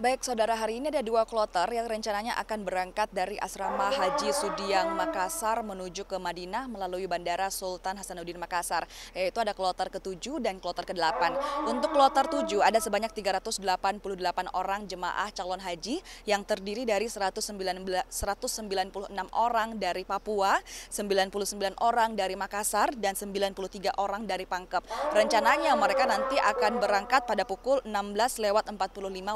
Baik saudara, hari ini ada dua kloter yang rencananya akan berangkat dari Asrama Haji Sudiang Makassar menuju ke Madinah melalui Bandara Sultan Hasanuddin Makassar, yaitu ada kloter ke-7 dan kloter ke-8. Untuk kloter 7 ada sebanyak 388 orang jemaah calon haji yang terdiri dari 196 orang dari Papua, 99 orang dari Makassar, dan 93 orang dari Pangkep. Rencananya mereka nanti akan berangkat pada pukul 16.45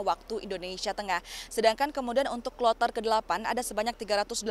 waktu Indonesia Indonesia Tengah. Sedangkan kemudian untuk kloter ke-8 ada sebanyak 388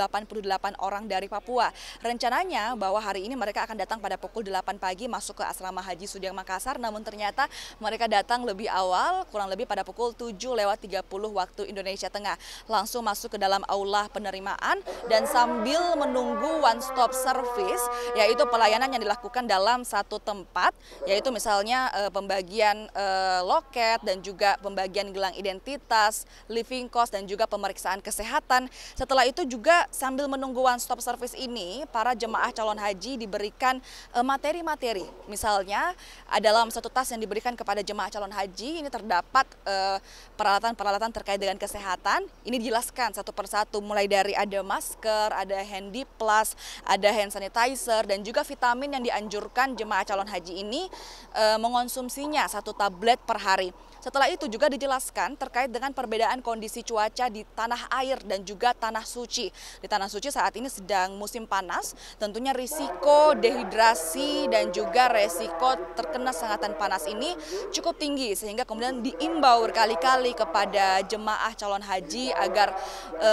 orang dari Papua. Rencananya bahwa hari ini mereka akan datang pada pukul 8 pagi masuk ke Asrama Haji Sudiang Makassar namun ternyata mereka datang lebih awal kurang lebih pada pukul 7 lewat 30 waktu Indonesia Tengah. Langsung masuk ke dalam aula penerimaan dan sambil menunggu one stop service yaitu pelayanan yang dilakukan dalam satu tempat yaitu misalnya e, pembagian e, loket dan juga pembagian gelang identitas fasilitas, living cost, dan juga pemeriksaan kesehatan. Setelah itu juga sambil menunggu one stop service ini, para jemaah calon haji diberikan eh, materi-materi. Misalnya, eh, dalam satu tas yang diberikan kepada jemaah calon haji, ini terdapat eh, peralatan-peralatan terkait dengan kesehatan. Ini dijelaskan satu persatu, mulai dari ada masker, ada handy plus, ada hand sanitizer, dan juga vitamin yang dianjurkan jemaah calon haji ini mengonsumsinya satu tablet per hari. Setelah itu juga dijelaskan terkait dengan dengan perbedaan kondisi cuaca di tanah air dan juga tanah suci. Di tanah suci saat ini sedang musim panas, tentunya risiko dehidrasi dan juga resiko terkena sengatan panas ini cukup tinggi sehingga kemudian diimbau berkali-kali kepada jemaah calon haji agar e,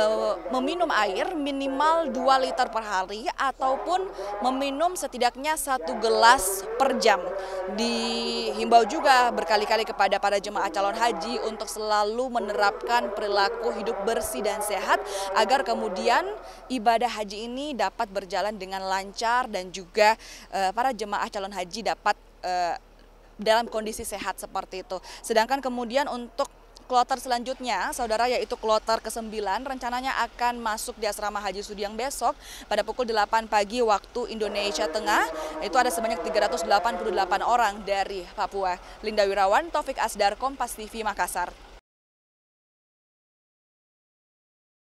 meminum air minimal 2 liter per hari ataupun meminum setidaknya satu gelas per jam. Dihimbau juga berkali-kali kepada para jemaah calon haji untuk selalu menerapkan perilaku hidup bersih dan sehat agar kemudian ibadah haji ini dapat berjalan dengan lancar dan juga uh, para jemaah calon haji dapat uh, dalam kondisi sehat seperti itu. Sedangkan kemudian untuk kloter selanjutnya, saudara yaitu kloter ke-9 rencananya akan masuk di asrama Haji Sudiang besok pada pukul 8 pagi waktu Indonesia Tengah. Itu ada sebanyak 388 orang dari Papua. Linda Wirawan, Taufik Asdar, Kompas TV Makassar.